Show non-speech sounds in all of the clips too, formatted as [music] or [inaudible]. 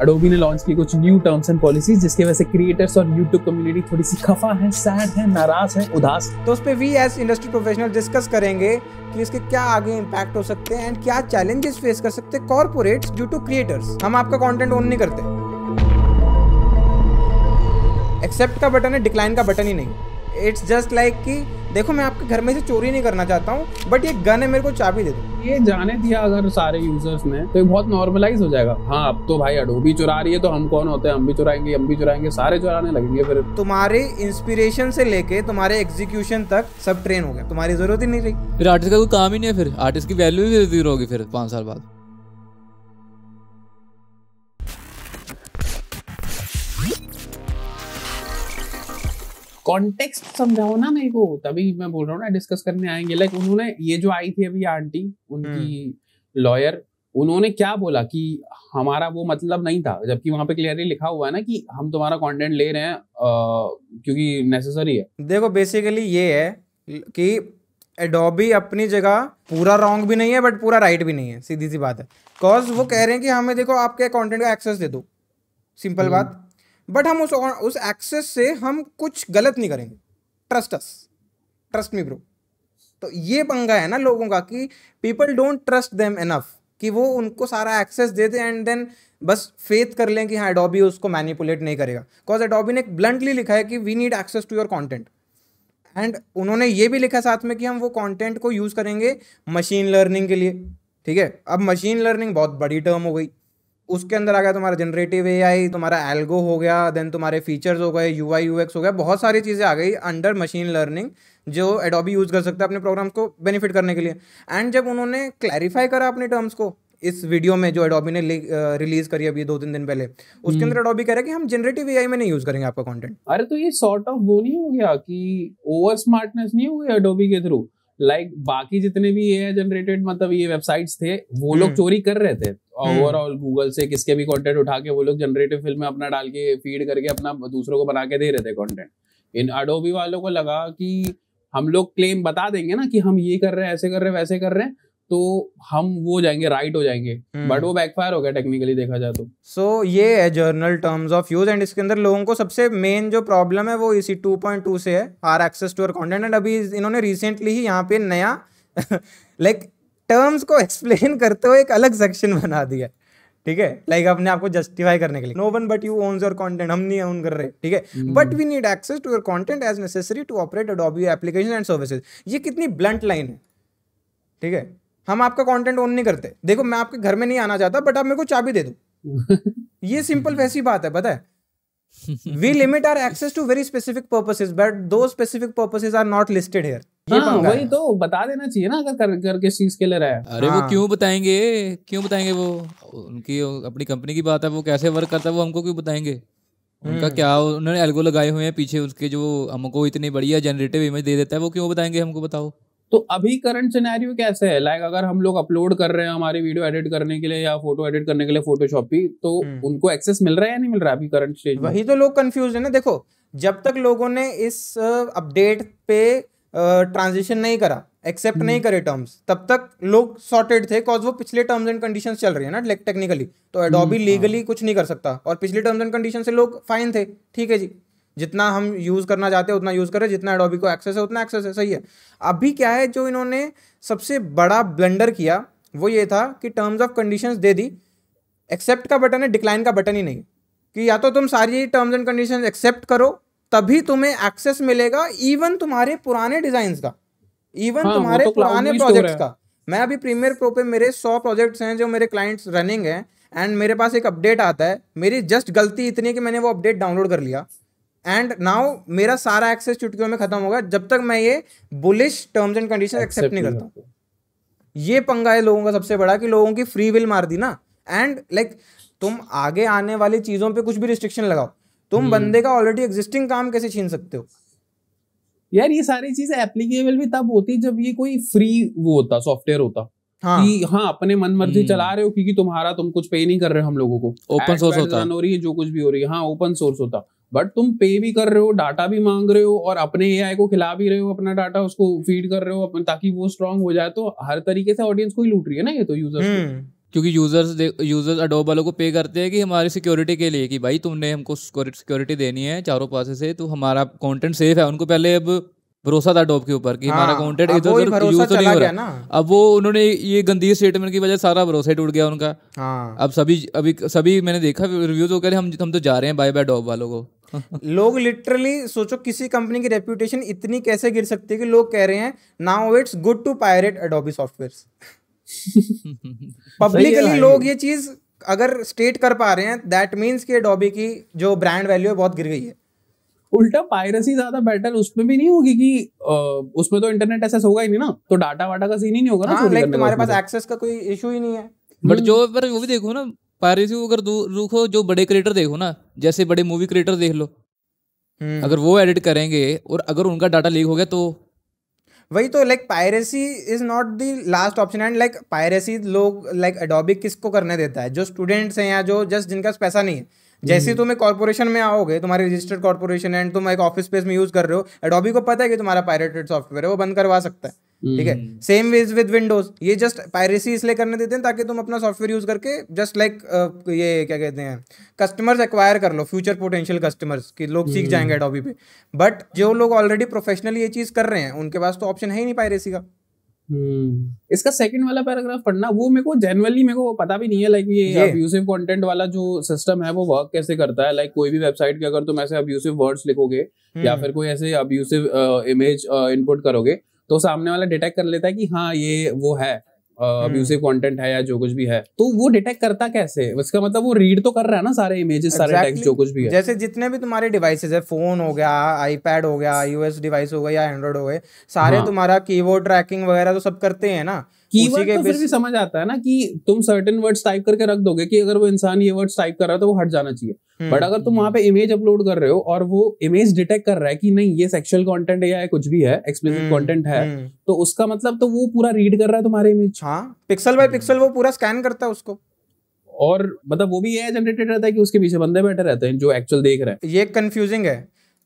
Adobe ने launch की कुछ न्यू टर्म्स एंड पॉलिसीज जिसके वजह से क्रिएटर्स और यूट्यूब कम्युनिटी थोड़ी सी खफा है सैड है नाराज है उदास तो उस पर we as industry professional discuss करेंगे कि इसके क्या आगे इम्पैक्ट हो सकते हैं एंड क्या चैलेंजेस फेस कर सकते हैं कॉर्पोरेट्स ड्यू टू क्रिएटर्स हम आपका कॉन्टेंट ओन नहीं करते एक्सेप्ट का बटन है डिक्लाइन का बटन ही नहीं इट्स जस्ट लाइक कि देखो मैं आपके घर में से चोरी नहीं करना चाहता हूँ बट ये गन है मेरे को चाबी दे दो ये जाने दिया अगर सारे यूजर्स ने तो ये बहुत नॉर्मलाइज हो जाएगा हाँ अब तो भाई अडोबी चुरा रही है तो हम कौन होते हैं हम भी चुराएंगे हम भी चुराएंगे सारे चुराने लगेंगे फिर तुम्हारे इंस्पिरेशन से लेके तुम्हारे एग्जीक्यूशन तक सब ट्रेन हो गया तुम्हारी जरूरत ही नहीं रही फिर आर्टिस्ट का कोई काम ही नहीं है फिर आर्टिस्ट की वैल्यू भी जीरो होगी फिर पाँच साल बाद कॉन्टेक्स्ट समझाओ ना मेरे को तभी मैं बोल रहा हूँ ना डिस्कस करने आएंगे लाइक उन्होंने ये जो आई थी अभी आंटी उनकी लॉयर हम्म। उन्होंने क्या बोला कि हमारा वो मतलब नहीं था जबकि वहां पे क्लियरली लिखा हुआ है ना कि हम तुम्हारा कंटेंट ले रहे हैं आ, क्योंकि नेसेसरी है देखो बेसिकली ये है कि एडोबी अपनी जगह पूरा रॉन्ग भी नहीं है बट पूरा राइट भी नहीं है सीधी सी बात है बिकॉज वो हम्म। कह रहे हैं कि हमें देखो आपके कॉन्टेंट का एक्सेस दे दो सिंपल हम्म। बात बट हम उस उस एक्सेस से हम कुछ गलत नहीं करेंगे trust us trust me bro तो ये पंगा है ना लोगों का कि people don't trust them enough कि वो उनको सारा एक्सेस दे दे एंड देन बस फेथ कर लें कि हाँ एडोबी उसको मैनिपुलेट नहीं करेगा बिकॉज एडोबी ने एक ब्लंटली लिखा है कि we need access to your content and उन्होंने ये भी लिखा साथ में कि हम वो कॉन्टेंट को यूज़ करेंगे मशीन लर्निंग के लिए ठीक है अब मशीन लर्निंग बहुत बड़ी टर्म हो गई उसके अंदर आ गया तुम्हारा जनरेटिव ए तुम्हारा एल्गो हो गया देन तुम्हारे फीचर्स हो गए यू आई हो गया बहुत सारी चीज़ें आ गई अंडर मशीन लर्निंग जो एडोबी यूज़ कर सकते हैं अपने प्रोग्राम्स को बेनिफिट करने के लिए एंड जब उन्होंने क्लैरिफाई करा अपने टर्म्स को इस वीडियो में जो एडोबी ने रिलीज करी अभी दो तीन दिन पहले उसके हम्म। अंदर एडोबी कह रहा है कि हम जनरेटिव एआई में नहीं यूज करेंगे आपका कंटेंट अरे तो ये सॉर्ट ऑफ वो नहीं हो गया कि ओवर स्मार्टनेस नहीं हो गया एडोबी के थ्रू लाइक like, बाकी जितने भी ए जनरेटेड मतलब ये वेबसाइट्स थे वो लोग हम्म। चोरी कर रहे थे ओवरऑल हम्म। गूगल से किसके भी कंटेंट उठा के वो लोग जनरेटिव फिल्म अपना डाल के फीड करके अपना दूसरों को बना के दे रहे थे कंटेंट इन अडोबी वालों को लगा कि हम लोग क्लेम बता देंगे ना कि हम ये कर रहे हैं ऐसे कर रहे हैं वैसे कर रहे हैं तो हम वो जाएंगे राइट हो जाएंगे बट हम्म। वो बैकफायर हो गया टेक्निकली देखा जाए तो सो so, ये है general terms of use and इसके अंदर लोगों को सबसे मेन जो प्रॉब्लम है वो इसी 2.2 से है our access to our content and अभी इन्होंने रिसेंटली ही यहाँ पे नया लाइक [laughs] टर्म्स को एक्सप्लेन करते हुए एक अलग सेक्शन बना दिया ठीक है लाइक अपने आपको जस्टिफाई करने के लिए no one but you owns your content हम नहीं ओन कर रहे ठीक है but we need access to your content as necessary to operate Adobe application and services ये कितनी ब्लंट लाइन है ठीक है हम आपका कंटेंट ऑन नहीं करते देखो मैं आपके घर में नहीं आना चाहता बट आप मेरे को चाबी दे दो [laughs] ये सिंपल वैसी बात है पता है we limit our access to very specific purposes but those specific purposes are not listed here हाँ, वही तो बता देना चाहिए ना अगर कर, कर किस चीज के लिए रहा है अरे हाँ. वो क्यों बताएंगे क्यों बताएंगे वो उनकी अपनी कंपनी की बात है वो कैसे वर्क करता है वो हमको क्यों बताएंगे उनका हम्म। क्या उन्होंने एल्गो लगाए हुए हैं पीछे उसके जो हमको इतनी बढ़िया जनरेटिव इमेज दे देता है वो क्यों बताएंगे हमको बताओ तो अभी करंट सिनेरियो कैसे है लाइक like अगर हम लोग अपलोड कर रहे हैं हमारी वीडियो एडिट करने के लिए या फोटो एडिट करने के लिए फोटोशॉप भी तो हम्म। उनको एक्सेस मिल रहा है या नहीं मिल रहा है अभी करंट स्टेज वही तो लोग कंफ्यूज है ना देखो जब तक लोगों ने इस अपडेट पे ट्रांजिशन नहीं करा एक्सेप्ट हम्म। नहीं करे टर्म्स तब तक लोग सॉर्टेड थे वो पिछले टर्म्स एंड कंडीशंस चल रही है ना टेक्निकली तो एडोबी लीगली हम्म, हाँ। कुछ नहीं कर सकता और पिछले टर्म्स एंड कंडीशन से लोग फाइन थे ठीक है जी जितना हम यूज़ करना चाहते हैं उतना यूज़ करें जितना एडोबी को एक्सेस है उतना एक्सेस है सही है अभी क्या है जो इन्होंने सबसे बड़ा ब्लेंडर किया वो ये था कि टर्म्स ऑफ कंडीशंस दे दी एक्सेप्ट का बटन है डिक्लाइन का बटन ही नहीं कि या तो तुम सारी टर्म्स एंड कंडीशन एक्सेप्ट करो तभी तुम्हें एक्सेस मिलेगा इवन तुम्हारे पुराने डिजाइन का इवन हाँ, तुम्हारे तो पुराने प्रोजेक्ट्स का मैं अभी प्रीमियर प्रो पे मेरे सौ प्रोजेक्ट्स हैं जो मेरे क्लाइंट्स रनिंग हैं एंड मेरे पास एक अपडेट आता है मेरी जस्ट गलती इतनी है कि मैंने वो अपडेट डाउनलोड कर लिया एंड नाउ मेरा सारा एक्सेस चुटकियों में खत्म होगा जब तक मैं ये bullish terms and condition accept नहीं करता ये पंगा है लोगों का सबसे बड़ा कि लोगों की फ्री विल मार दी ना एंड लाइक like, तुम आगे आने वाली चीजों पे कुछ भी रिस्ट्रिक्शन लगाओ तुम हम्म। बंदे का ऑलरेडी एग्जिस्टिंग काम कैसे छीन सकते हो यार ये सारी चीजें एप्लीकेबल भी तब होती जब ये कोई फ्री वो होता सॉफ्टवेयर होता हाँ कि हाँ अपने मन मर्जी हम्म। चला रहे हो क्योंकि तुम्हारा तुम कुछ पे नहीं कर रहे हम लोगों को ओपन सोर्स होता हो रही है जो कुछ भी हो रही है हाँ ओपन सोर्स होता बट तुम पे भी कर रहे हो डाटा भी मांग रहे हो और अपने ए को खिला भी रहे हो अपना डाटा उसको फीड कर रहे हो ताकि वो स्ट्रांग हो जाए तो हर तरीके से ऑडियंस को ही लूट रही है ना ये तो यूजर्स हम्म। क्योंकि यूजर्स यूजर्स अडोब वालों को पे करते हैं कि हमारी सिक्योरिटी के लिए कि भाई तुमने हमको सिक्योरिटी देनी है चारों पास से तो हमारा कंटेंट सेफ है उनको पहले अब भरोसा था टॉप के ऊपर कि हमारा कॉन्टेंट हाँ, इधर उधर यूज तो नहीं हो रहा अब वो उन्होंने ये गंदी स्टेटमेंट की वजह सारा भरोसा टूट गया उनका हाँ। अब सभी अभी सभी मैंने देखा रिव्यूज हो गए हम हम तो जा रहे हैं बाय बाय टॉप वालों को [laughs] लोग लिटरली सोचो किसी कंपनी की रेपुटेशन इतनी कैसे गिर सकती है कि लोग कह रहे हैं now it's good to pirate Adobe software publicly लोग ये चीज अगर स्टेट कर पा रहे हैं दैट मीन्स कि एडोबी की जो ब्रांड वैल्यू है बहुत गिर गई है उल्टा पायरेसी ज्यादा बेटर उसमें भी नहीं होगी कि उसमें तो इंटरनेट एक्सेस होगा ही नहीं ना तो डाटा वाटा का सीन ही नहीं होगा ना लाइक हाँ, तुम्हारे पास एक्सेस का कोई इशू ही नहीं है बट जो पर वो भी देखो ना पायरेसी अगर रुको जो बड़े क्रिएटर देखो ना जैसे बड़े मूवी क्रिएटर देख लो हम्म। अगर वो एडिट करेंगे और अगर उनका डाटा लीक हो गया तो वही तो like piracy is not the last option and like piracy लोग लाइक अडोबी किसको करने देता है जो स्टूडेंट्स हैं या जो जस्ट जिनका पैसा नहीं है जैसे ही हम्म। तुम एक कॉर्पोरेशन में आओगे तुम्हारे रजिस्टर्ड कॉर्पोरेशन एंड तुम एक ऑफिस स्पेस में यूज कर रहे हो एडोबी को पता है कि तुम्हारा पायरेटेड सॉफ्टवेयर है वो बंद करवा सकता है ठीक है सेम वेज विद विंडोज ये जस्ट पायरेसी इसलिए करने देते हैं ताकि तुम अपना सॉफ्टवेयर यूज करके जस्ट लाइक ये क्या कहते हैं कस्टमर्स एक्वायर कर लो फ्यूचर पोटेंशियल कस्टमर्स की लोग सीख जाएंगे एडोबी हम्म। पे बट जो लोग ऑलरेडी प्रोफेशनली ये चीज़ कर रहे हैं उनके पास तो ऑप्शन है ही नहीं पायरेसी का हम्म। इसका सेकंड वाला पैराग्राफ पढ़ना वो मेरे को जनरली मेरे को पता भी नहीं है लाइक ये अब्यूसिव कंटेंट वाला जो सिस्टम है वो वर्क कैसे करता है लाइक कोई भी वेबसाइट के अगर तुम ऐसे अब्यूसिव वर्ड्स लिखोगे या हम्म। फिर कोई ऐसे अब्यूसिव इमेज इनपुट करोगे तो सामने वाला डिटेक्ट कर लेता है कि हाँ ये वो है अब्यूसिव हम्म। कंटेंट है या जो कुछ भी है तो वो डिटेक्ट करता कैसे उसका मतलब वो रीड तो कर रहा है ना सारे इमेजेस सारे टेक्स्ट जो कुछ भी है जैसे जितने भी तुम्हारे डिवाइसेस है फोन हो गया आईपैड हो गया यूएस डिवाइस हो गया या एंड्रॉइड हो गए सारे हाँ. तुम्हारा कीबोर्ड ट्रैकिंग वगैरह तो सब करते हैं ना कीवर्ड तो फिर भी समझ आता है ना कि तुम सर्टेन वर्ड्स टाइप करके रख दोगे कि अगर वो इंसान ये वर्ड्स टाइप कर रहा है तो वो हट जाना चाहिए बट हम्म, अगर तुम हम्म। वहां पे इमेज अपलोड कर रहे हो और वो इमेज डिटेक्ट कर रहा है कि नहीं ये सेक्सुअल कंटेंट है या कुछ भी है एक्सप्लिसिट हम्म, कंटेंट है तो उसका मतलब तो वो पूरा रीड कर रहा है तुम्हारे इमेज हाँ पिक्सल बाय पिक्सल वो पूरा स्कैन करता है उसको और मतलब वो भी ये जनरेटेड रहता है कि उसके पीछे बंदे बैठे रहते हैं जो एक्चुअल देख रहे हैं ये कंफ्यूजिंग है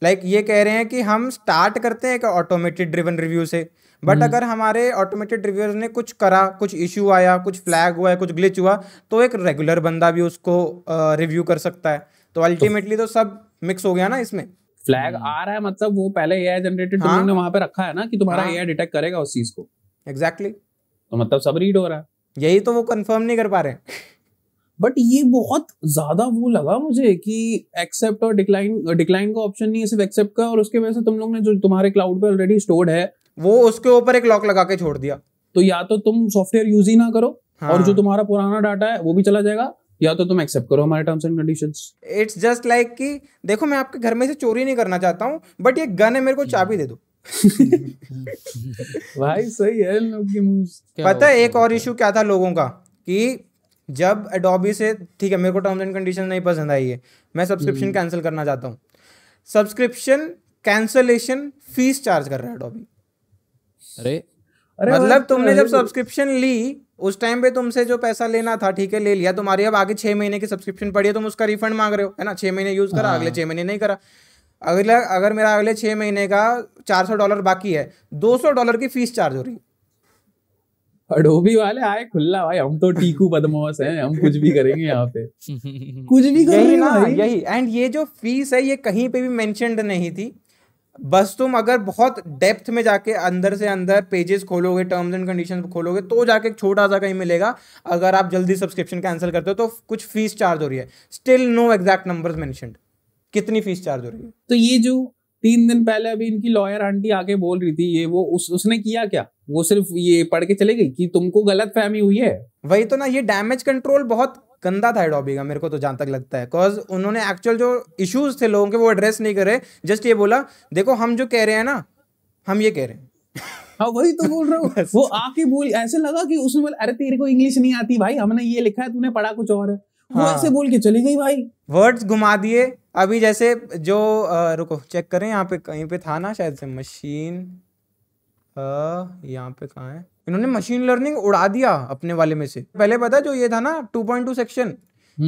लाइक like ये कह रहे हैं कि हम स्टार्ट करते हैं एक ऑटोमेटेड ड्रिवन रिव्यू से बट हम्म। अगर हमारे ऑटोमेटेड रिव्यूअर्स ने कुछ करा कुछ इशू आया कुछ फ्लैग हुआ है कुछ ग्लिच हुआ तो एक रेगुलर बंदा भी उसको रिव्यू कर सकता है तो अल्टीमेटली तो, तो सब मिक्स हो गया ना इसमें फ्लैग हम्म। आ रहा है मतलब वो पहले एआई जनरेटेड तो हाँ? तुमने वहां पे रखा है ना कि तुम्हारा एआई हाँ? डिटेक्ट करेगा उस चीज को एग्जैक्टली exactly. तो मतलब सब रीड हो रहा है यही तो वो कंफर्म नहीं कर पा रहे बट ये बहुत ज्यादा वो लगा मुझे कि एक्सेप्ट और डिक्लाइन डिक्लाइन का ऑप्शन नहीं है सिर्फ एक्सेप्ट का और उसके वजह से तुम लोग ने जो तुम्हारे क्लाउड पे ऑलरेडी स्टोर्ड है वो उसके ऊपर एक लॉक लगा के छोड़ दिया तो या तो तुम सॉफ्टवेयर यूज ही ना करो हाँ. और जो तुम्हारा पुराना डाटा है वो भी चला जाएगा या तो तुम एक्सेप्ट करो हमारे terms and conditions it's just like कि देखो मैं आपके घर में से चोरी नहीं करना चाहता हूँ बट ये गन है मेरे को चाबी दे दो [laughs] भाई सही है लोग की पता है एक और इशू क्या था लोगों का कि जब एडोबी से ठीक है मेरे को टर्म्स एंड कंडीशन नहीं पसंद आई है मैं सब्सक्रिप्शन हम्म। कैंसिल करना चाहता हूँ सब्सक्रिप्शन कैंसलेशन फीस चार्ज कर रहा है एडोबी अरे अरे मतलब तो तुमने जब सब्सक्रिप्शन तो। ली उस टाइम पे तुमसे जो पैसा लेना था ठीक है ले लिया तुम्हारी अब आगे छह महीने की सब्सक्रिप्शन पड़ी है तुम उसका रिफंड मांग रहे हो है ना छह महीने यूज करा अगले हाँ। छह महीने नहीं करा अगले अगर मेरा अगले छह महीने का चार सौ डॉलर बाकी है दो सौ डॉलर की फीस चार्ज हो रही है अडोबी वाले आए खुल्ला भाई हम तो टीकू बदमाश हैं हम कुछ भी करेंगे यहाँ पे कुछ भी करेंगे यही ना यही एंड ये जो फीस है ये कहीं पे भी मेंशनड नहीं थी बस तुम अगर बहुत डेप्थ में जाके अंदर से अंदर पेजेस खोलोगे टर्म्स एंड कंडीशंस खोलोगे तो जाके एक छोटा सा कहीं मिलेगा अगर आप जल्दी सब्सक्रिप्शन कैंसिल करते हो तो कुछ फीस चार्ज हो रही है स्टिल नो एग्जैक्ट नंबर मैं कितनी फीस चार्ज हो रही है तो ये जो तीन दिन पहले अभी इनकी लॉयर आंटी आके बोल रही थी ये वो उस उसने किया क्या वो सिर्फ ये पढ़ के चले गई कि तुमको गलत फहमी हुई है वही तो ना ये डैमेज कंट्रोल बहुत गंदा था एडोबी का मेरे को तो जहां तक लगता है बिकॉज उन्होंने एक्चुअल जो इश्यूज थे लोगों के वो एड्रेस नहीं करे जस्ट ये बोला देखो हम जो कह रहे हैं ना हम ये कह रहे हैं [laughs] हाँ वही तो बोल रहा हूँ [laughs] वो आके बोल ऐसे लगा कि उसने बोला अरे तेरे को इंग्लिश नहीं आती भाई हमने ये लिखा है तूने पढ़ा कुछ और है हाँ। वो ऐसे बोल के चली गई भाई वर्ड्स घुमा दिए अभी जैसे जो आ, रुको चेक करें यहाँ पे कहीं पे था ना शायद से मशीन यहाँ पे कहा है इन्होंने मशीन लर्निंग उड़ा दिया अपने वाले में से पहले पता जो ये था ना 2.2 सेक्शन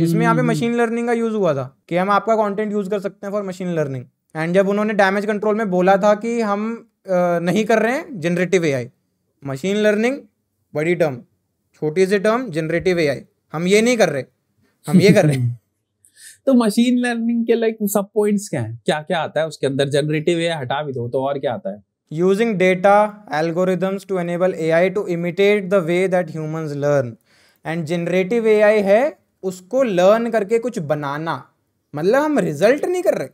इसमें यहाँ पे मशीन हम्म। लर्निंग का यूज हुआ था कि हम आपका कंटेंट यूज कर सकते हैं फॉर मशीन लर्निंग एंड जब उन्होंने डैमेज कंट्रोल में बोला था कि हम नहीं कर रहे हैं जनरेटिव ए मशीन लर्निंग बड़ी टर्म छोटी सी टर्म जनरेटिव ए हम ये नहीं कर रहे हम ये कर रहे हैं [laughs] तो मशीन लर्निंग के लाइक सब पॉइंट्स क्या है क्या क्या आता है उसके अंदर जनरेटिव ए हटा भी दो तो और क्या आता है using data algorithms to enable A I to imitate the way that humans learn and generative A I है उसको लर्न करके कुछ बनाना मतलब हम रिजल्ट नहीं कर रहे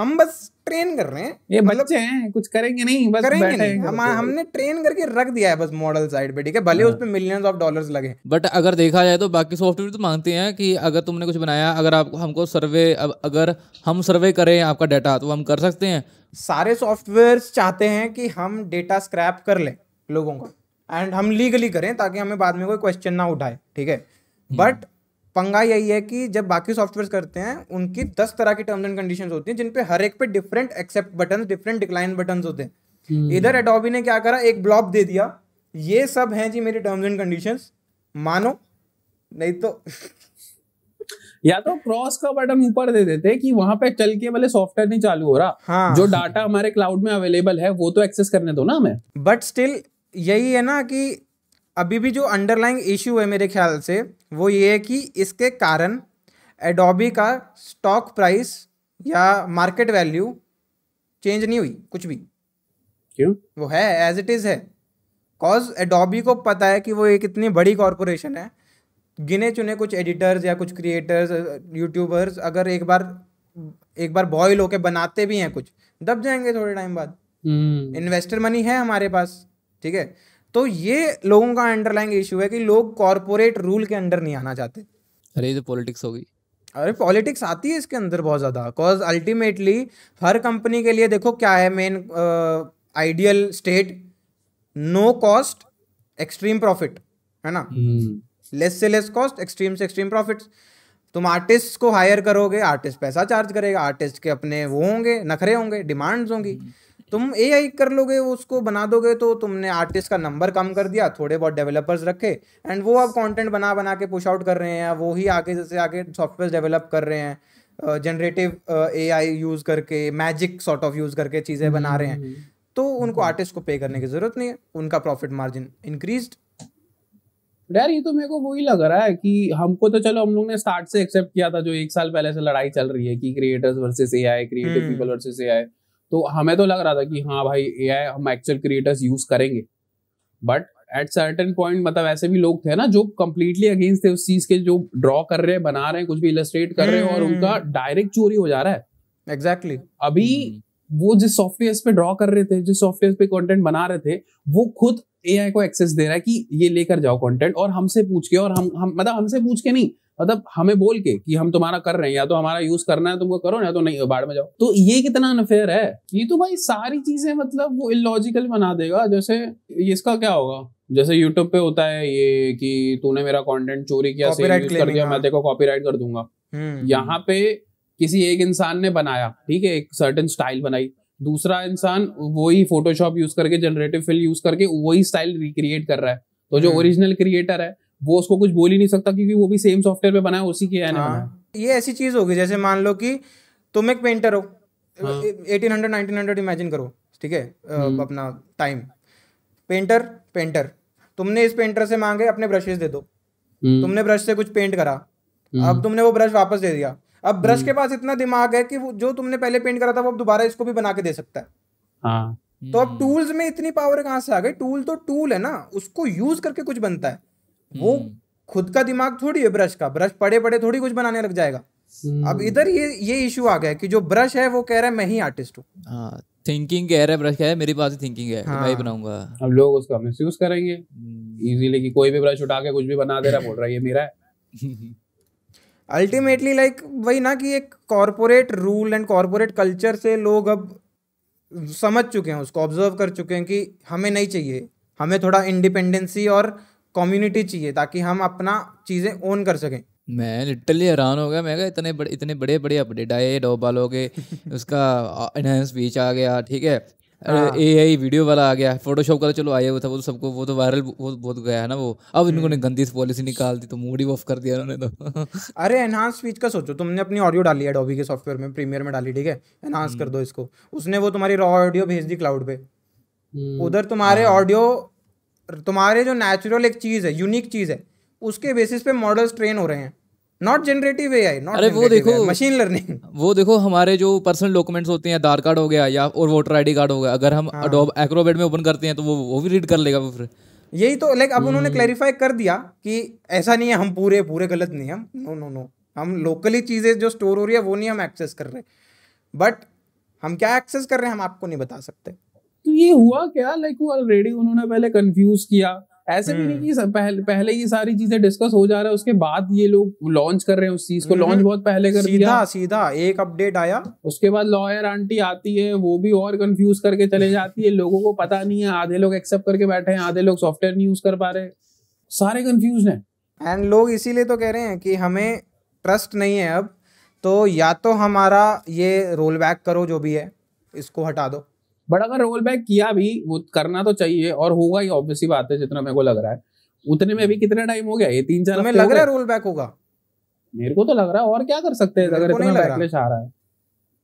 हम बस ट्रेन कर रहे हैं ये मतलब बच्चे हैं कुछ करेंगे नहीं बस करेंगे नहीं नहीं। हम हमने ट्रेन करके रख दिया है बस मॉडल साइड पे ठीक है भले उस पर मिलियंस ऑफ डॉलर्स लगे बट अगर देखा जाए तो बाकी सॉफ्टवेयर तो मांगते हैं कि अगर तुमने कुछ बनाया अगर आप हमको सर्वे अगर हम सर्वे करें आपका डाटा तो हम कर सकते हैं सारे सॉफ्टवेयर चाहते हैं कि हम डेटा स्क्रैप कर लें लोगों का एंड हम लीगली करें ताकि हमें बाद में कोई क्वेश्चन ना उठाए ठीक है बट हम्म। पंगा यही है कि जब बाकी सॉफ्टवेयर करते हैं उनकी दस तरह की टर्म्स एंड कंडीशन होती है जिनपे हर एक पे different accept button different decline button होते हैं हम्म। इधर एडोबी ने क्या करा एक ब्लॉक दे दिया ये सब हैं जी मेरे टर्म्स एंड कंडीशन मानो नहीं तो [laughs] या तो क्रॉस का बटन ऊपर दे देते कि वहां पे चल के भले सॉफ्टवेयर नहीं चालू हो रहा हाँ, जो डाटा हमारे क्लाउड में अवेलेबल है वो तो एक्सेस करने दो ना हमें बट स्टिल यही है ना कि अभी भी जो अंडरलाइंग इश्यू है मेरे ख्याल से वो ये है कि इसके कारण एडोबी का स्टॉक प्राइस या मार्केट वैल्यू चेंज नहीं हुई कुछ भी क्यों वो है एज इट इज़ है कॉज एडोबी को पता है कि वो एक इतनी बड़ी कॉरपोरेशन है गिने चुने कुछ एडिटर्स या कुछ क्रिएटर्स यूट्यूबर्स अगर एक बार एक बार बॉयल होके बनाते भी हैं कुछ दब जाएंगे थोड़े टाइम बाद इन्वेस्टर हम्म। मनी है हमारे पास ठीक है तो ये लोगों का अंडरलाइंग इशू है कि लोग कॉरपोरेट रूल के अंडर नहीं आना चाहते अरे ये तो पॉलिटिक्स होगी अरे पॉलिटिक्स आती है इसके अंदर बहुत ज़्यादा बिकॉज अल्टीमेटली हर कंपनी के लिए देखो क्या है main ideal state no cost extreme profit है ना लेस हम्म। से लेस कॉस्ट एक्सट्रीम से एक्सट्रीम प्रॉफिट्स तुम आर्टिस्ट को हायर करोगे आर्टिस्ट पैसा चार्ज करेगा आर्टिस्ट के अपने वो होंगे नखरे होंगे डिमांड्स होंगी hmm. तुम ए कर लोगे उसको बना दोगे तो तुमने आर्टिस्ट का नंबर कम कर दिया थोड़े बहुत डेवलपर्स रखे एंड वो अब कंटेंट बना बना के पुश आउट कर रहे हैं वो ही आगे जैसे आगे सॉफ्टवेयर डेवलप कर रहे हैं जनरेटिव ए आई यूज़ करके मैजिक सॉर्ट ऑफ यूज़ करके चीज़ें बना रहे हैं हम्म, हम्म। तो उनको आर्टिस्ट को पे करने की ज़रूरत नहीं है उनका प्रॉफिट मार्जिन इंक्रीज डर ये तो मेरे को वही लग रहा है कि हमको तो चलो हम लोग ने स्टार्ट से एक्सेप्ट किया था जो एक साल पहले से लड़ाई चल रही है कि creators versus AI creative people versus AI तो हमें तो लग रहा था कि हाँ भाई ए आई हम एक्चुअल क्रिएटर्स यूज करेंगे बट एट सर्टन पॉइंट मतलब ऐसे भी लोग थे ना जो कम्प्लीटली अगेंस्ट थे उस चीज के जो ड्रॉ कर रहे हैं बना रहे हैं कुछ भी इलस्ट्रेट कर रहे हैं और उनका डायरेक्ट हम्म। चोरी हो जा रहा है एग्जैक्टली exactly. अभी हम्म। वो जिस सॉफ्टवेयर पे ड्रॉ कर रहे थे जिस सॉफ्टवेयर पे कंटेंट बना रहे थे वो खुद एआई को एक्सेस दे रहा है कि ये लेकर जाओ कंटेंट और हमसे पूछ के और हम हम मतलब हमसे पूछ के नहीं मतलब हमें बोल के कि हम तुम्हारा कर रहे हैं या तो हमारा यूज करना है तुमको करो ना तो नहीं बाढ़ में जाओ तो ये कितना अनफेयर है ये तो भाई सारी चीजें मतलब वो इलॉजिकल बना देगा जैसे इसका क्या होगा जैसे यूट्यूब पे होता है ये कि तूने मेरा कंटेंट चोरी किया कर दिया मैं देखो हाँ। कॉपीराइट कर दूंगा हम्म। यहाँ पे किसी एक इंसान ने बनाया ठीक है एक सर्टन स्टाइल बनाई दूसरा इंसान वही फोटोशॉप यूज करके जनरेटिव फिल यूज करके वही स्टाइल रिक्रिएट कर रहा है तो जो ओरिजिनल हम्म। क्रिएटर है वो उसको कुछ बोल ही नहीं सकता क्योंकि वो भी सेम सॉफ्टवेयर पे बनाया उसी के हाँ। ये ऐसी चीज होगी जैसे मान लो कि तुम एक पेंटर हो eighteen hundred nineteen hundred imagine करो ठीक है हम्म। अपना टाइम पेंटर पेंटर तुमने इस पेंटर से मांगे अपने ब्रशेस दे दो हम्म। तुमने ब्रश से कुछ पेंट करा हम्म। अब तुमने वो ब्रश वापस दे दिया अब ब्रश के पास इतना दिमाग है कि वो जो तुमने पहले पेंट करा था वो अब दोबारा इसको भी बना के दे सकता है हाँ। तो अब टूल्स में इतनी पावर कहां से आ गई टूल तो टूल है ना उसको यूज करके कुछ बनता है वो हम्म। खुद का दिमाग थोड़ी है ब्रश का ब्रश पड़े पड़े थोड़ी कुछ बनाने लग जाएगा हम्म। अब इधर ये ये इशू आ गया कि जो ब्रश है वो कह रहा है मैं ही आर्टिस्ट हूँ थिंकिंग हाँ, कह रहा है ब्रश कह रहा है मेरे पास ही थिंकिंग है मैं ही हाँ। बनाऊंगा अब लोग उसका मिस यूज करेंगे इजीली हम्म। कि कोई भी ब्रश उठा के कुछ भी बना दे रहा बोल रहा है ये मेरा है अल्टीमेटली [laughs] लाइक like, वही ना कि एक corporate rule and corporate culture से लोग अब समझ चुके हैं उसको ऑब्जर्व कर चुके हैं कि हमें नहीं चाहिए हमें थोड़ा इंडिपेंडेंसी और कम्युनिटी चाहिए ताकि हम अपना चीज़ें ओन कर सकें मैं लिटरली हैरान हो गया मैं कहा इतने बड़े इतने बड़े बड़े अपडेट आए डोबाल हो गए [laughs] उसका इनहेंस बीच आ गया ठीक है ए आई वीडियो वाला आ गया फोटोशॉप का चलो आया हुआ था वो तो सबको वो तो वायरल वो बहुत गया है ना वो अब इन्होंने हम्म। गंदी पॉलिसी निकाल दी तो मूड ही ऑफ कर दिया उन्होंने तो [laughs] अरे एनहांस स्पीच का सोचो तुमने अपनी ऑडियो डाली है डॉबी के सॉफ्टवेयर में प्रीमियर में डाली ठीक है एनहांस कर हम्म। दो इसको उसने वो तुम्हारी रॉ ऑडियो भेज दी क्लाउड पे हम्म। उधर तुम्हारे ऑडियो हाँ। तुम्हारे जो नेचुरल एक चीज़ है यूनिक चीज़ है उसके बेसिस पे मॉडल्स ट्रेन हो रहे हैं not generative A I not अरे वो देखो मशीन लर्निंग वो देखो हमारे जो पर्सनल डॉक्यूमेंट्स होते हैं आधार कार्ड हो गया या और वोटर आईडी कार्ड हो गया अगर हम अडोब हाँ। एक्रोबेट में ओपन करते हैं तो वो वो भी रीड कर लेगा वो फिर यही तो लाइक अब उन्होंने क्लैरिफाई हम्म। कर दिया कि ऐसा नहीं है हम पूरे पूरे गलत नहीं हम नो नो नो हम लोकली चीज़ें जो स्टोर हो रही है वो नहीं हम एक्सेस कर रहे बट हम क्या एक्सेस कर रहे हैं हम आपको नहीं बता सकते ये हुआ क्या लाइक वो ऑलरेडी उन्होंने पहले कंफ्यूज किया ऐसे भी नहीं हम्म। कि पहले, पहले ये सारी चीजें डिस्कस हो जा रहा है उसके बाद ये लोग लॉन्च कर रहे हैं उस चीज को लॉन्च हम्म। बहुत पहले कर सीधा, दिया सीधा एक अपडेट आया उसके बाद लॉयर आंटी आती है वो भी और कंफ्यूज करके चले जाती है लोगों को पता नहीं है आधे लोग एक्सेप्ट करके बैठे हैं आधे लोग सॉफ्टवेयर नहीं यूज कर पा रहे सारे कंफ्यूज है एंड लोग इसीलिए तो कह रहे हैं कि हमें ट्रस्ट नहीं है अब तो या तो हमारा ये रोल बैक करो जो भी है इसको हटा दो बट अगर रोल बैक किया भी वो करना तो चाहिए और होगा ही ऑब्वियसली बात है जितना मेरे को लग रहा है उतने में अभी कितना टाइम हो गया ये तीन चार तो लग रहा है रोल बैक होगा मेरे को तो लग रहा है और क्या कर सकते हैं अगर इतना बैकलेश आ रहा है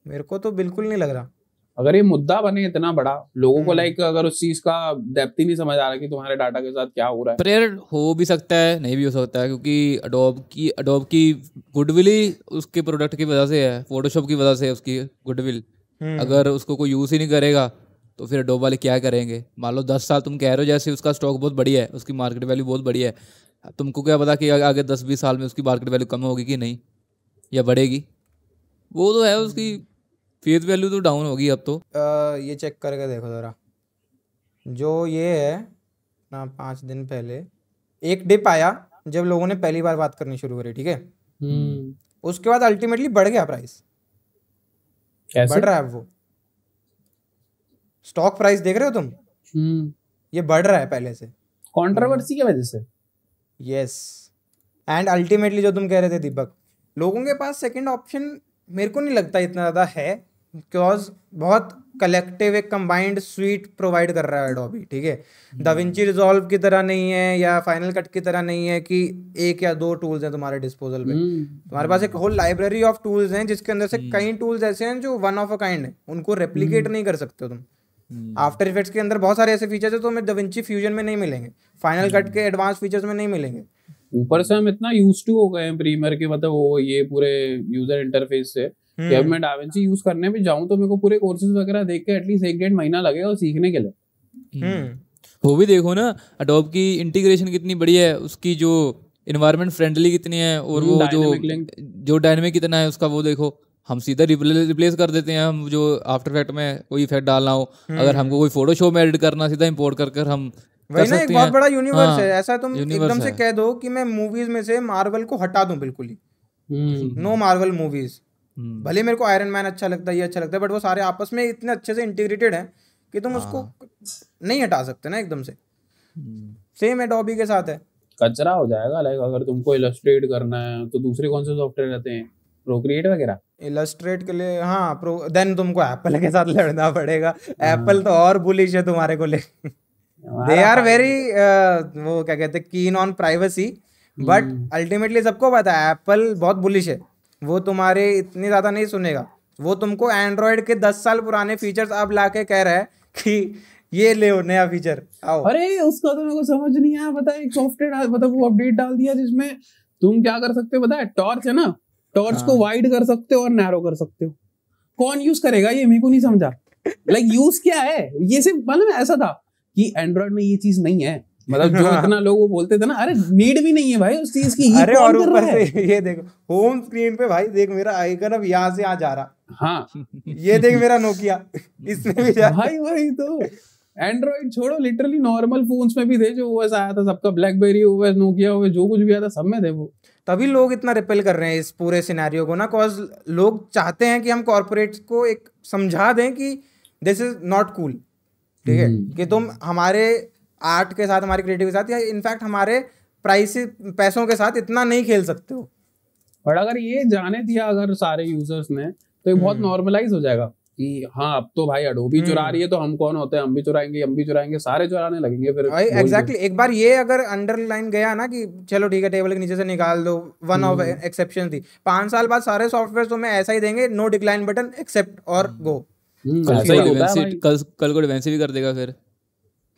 मेरे को तो बिल्कुल नहीं लग रहा अगर ये मुद्दा बने इतना बड़ा लोगों को लाइक हम्म। अगर उस चीज का डेप्थ ही नहीं समझ आ रहा कि तुम्हारे डाटा के साथ क्या हो रहा है प्रेयर हो भी सकता है नहीं भी हो सकता है क्योंकि अडोब की अडोब की गुडविल ही उसके प्रोडक्ट की वजह से है फोटोशॉप की वजह से है उसकी गुडविल हम्म। अगर उसको कोई यूज़ ही नहीं करेगा तो फिर अडोब वाले क्या करेंगे मान लो दस साल तुम कह रहे हो जैसे उसका स्टॉक बहुत बढ़िया है उसकी मार्केट वैल्यू बहुत बढ़िया है तुमको क्या पता कि आगे दस बीस साल में उसकी मार्केट वैल्यू कम होगी कि नहीं या बढ़ेगी वो तो है उसकी फेस वैल्यू तो डाउन होगी अब तो आ, ये चेक करके देखो ज़रा जो ये है ना पाँच दिन पहले एक डिप आया जब लोगों ने पहली बार बात करनी शुरू करी ठीक है हम्म। उसके बाद अल्टीमेटली बढ़ गया प्राइस कैसे बढ़ रहा है वो स्टॉक प्राइस देख रहे हो तुम हम्म। ये बढ़ रहा है पहले से कंट्रोवर्सी की वजह से यस एंड अल्टीमेटली जो तुम कह रहे थे दीपक लोगों के पास सेकंड ऑप्शन मेरे को नहीं लगता इतना ज़्यादा है बिकॉज बहुत कलेक्टिव एक कंबाइंड स्वीट प्रोवाइड कर रहा है एडोबी ठीक है दविंची hmm. रिजॉल्व की तरह नहीं है या फाइनल कट की तरह नहीं है कि एक या दो टूल्स हैं तुम्हारे डिस्पोजल में hmm. तुम्हारे पास एक होल लाइब्रेरी ऑफ टूल्स हैं जिसके अंदर से hmm. कई टूल्स ऐसे हैं जो वन ऑफ अ काइंड है उनको रेप्लीकेट नहीं नहीं कर सकते हो तुम आफ्टर इफेक्ट्स के अंदर बहुत सारे ऐसे फीचर्स है तो हमें दविंची फ्यूजन में नहीं मिलेंगे फाइनल कट के एडवांस फीचर्स में नहीं मिलेंगे ऊपर से हम इतना यूज टू हो गए हैं प्रीमियर के मतलब वो ये पूरे यूजर इंटरफेस से कि हम्म। अब मैं डावेंसी यूज करने भी जाऊं तो मेरे को पूरे कोर्सेज वगैरह देख के एटलीस्ट एक डेढ़ महीना लगेगा सीखने के लिए हम्म। हम्म। वो भी देखो ना अडोब की इंटीग्रेशन कितनी बढ़िया है उसकी जो इन्वायरमेंट फ्रेंडली कितनी है और वो जो जो डायनेमिक कितना है उसका वो देखो हम सीधा रिप्लेस कर देते हैं हम जो आफ्टर इफेक्ट में कोई इफेक्ट डालना हो अगर हमको कोई फोटोशॉप में एडिट करना सीधा इंपोर्ट कर कर हम वही ना एक बहुत बड़ा यूनिवर्स हाँ, है ऐसा तुम एकदम से कह दो कि मैं मूवीज में से मार्वल को हटा दूं बिल्कुल ही नो मार्वल मूवीज हम्म। भले मेरे को आयरन मैन अच्छा लगता है ये अच्छा लगता है बट वो सारे आपस में इतने अच्छे से इंटीग्रेटेड है कि तुम उसको हाँ। नहीं हटा सकते ना एकदम से सेम हम्म। है डॉबी के साथ है कचरा हो जाएगा लाइक अगर तुमको इलस्ट्रेट करना है तो दूसरे कौन से सॉफ्टवेयर रहते हैं प्रोक्रिएट वगैरह इलस्ट्रेट के लिए हाँ प्रो देन तुमको एप्पल के साथ लड़ना पड़ेगा एप्पल हाँ। तो और बुलिश है तुम्हारे को ले दे आर वेरी वो क्या कहते हैं keen on privacy but ultimately सबको पता है एप्पल बहुत बुलिश है वो तुम्हारे इतने ज़्यादा नहीं सुनेगा वो तुमको एंड्रॉयड के दस साल पुराने फीचर्स अब ला के कह रहा है कि ये ले नया फीचर आओ अरे उसका तो मेरे को समझ नहीं आया पता एक सॉफ्टवेयर मतलब वो अपडेट डाल दिया जिसमें तुम क्या कर सकते हो पता है टॉर्च है ना टॉर्च हाँ। को वाइड कर सकते हो और नैरो कर सकते हो कौन यूज करेगा ये मेरे को नहीं समझा लाइक यूज क्या है ये सिर्फ मतलब ऐसा था कि एंड्रॉयड में ये चीज नहीं है मतलब जो इतना [laughs] लोग वो बोलते थे ना अरे नीड भी नहीं है भाई उस चीज की अरे और ऊपर से [laughs] ये देखो होम स्क्रीन पे भाई देख मेरा आइकन अब यहाँ से आ जा रहा हाँ ये देख मेरा नोकिया इसमें भी जा भाई वही तो एंड्रॉइड छोड़ो लिटरली नॉर्मल फोन्स में भी थे जो ओएस आया था सबका ब्लैकबेरी ओएस नोकिया ओएस जो कुछ भी आया था सब में थे वो तभी लोग इतना रिपेल कर रहे हैं इस पूरे सिनेरियो को ना कॉज लोग चाहते हैं कि हम कॉर्पोरेट को एक समझा दें कि दिस इज नॉट कूल ठीक है हम्म। कि तुम हमारे आर्ट के साथ हमारी क्रिएटिव के साथ या इनफैक्ट हमारे प्राइस पैसों के साथ इतना नहीं खेल सकते हो बट अगर ये जाने दिया अगर सारे यूजर्स ने तो ये बहुत नॉर्मलाइज हम्म। हो जाएगा कि हाँ अब तो भाई अडोबी चुरा हम्म। रही है तो हम कौन होते हैं हम भी चुराएंगे हम भी चुराएंगे सारे चुराने लगेंगे फिर भाई एग्जैक्टली एक बार ये अगर अंडरलाइन गया ना कि चलो ठीक है टेबल के नीचे से निकाल दो वन ऑफ एक्सेप्शन थी पांच साल बाद सारे सॉफ्टवेयर तो तुम्हें ऐसा ही देंगे नो डिक्लाइन बटन एक्सेप्ट और गो हम्म। कल को डिवेंसी भी कर देगा फिर